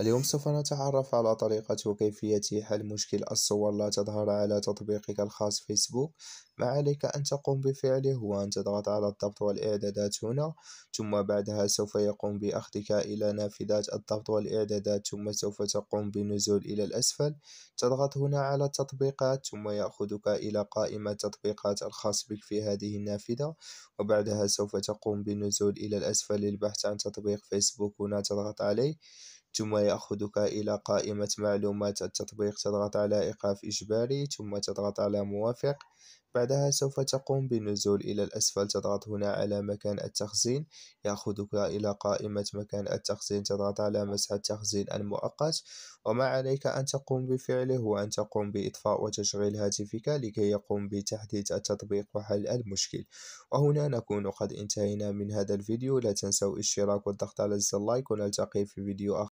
اليوم سوف نتعرف على طريقة وكيفية حل مشكل الصور لا تظهر على تطبيقك الخاص فيسبوك ما عليك أن تقوم بفعله هو أن تضغط على الضبط والإعدادات هنا ثم بعدها سوف يقوم بأخذك إلى نافذة الضبط والإعدادات ثم سوف تقوم بالنزول إلى الأسفل تضغط هنا على التطبيقات ثم يأخذك إلى قائمة تطبيقات الخاص بك في هذه النافذة وبعدها سوف تقوم بالنزول إلى الأسفل للبحث عن تطبيق فيسبوك هنا تضغط عليه ثم يأخذك إلى قائمة معلومات التطبيق تضغط على إيقاف إجباري ثم تضغط على موافق بعدها سوف تقوم بالنزول إلى الأسفل تضغط هنا على مكان التخزين يأخذك إلى قائمة مكان التخزين تضغط على مسح التخزين المؤقت وما عليك أن تقوم بفعله هو أن تقوم بإطفاء وتشغيل هاتفك لكي يقوم بتحديث التطبيق وحل المشكل وهنا نكون قد انتهينا من هذا الفيديو لا تنسوا الاشتراك والضغط على زر اللايك ونلتقي في فيديو آخر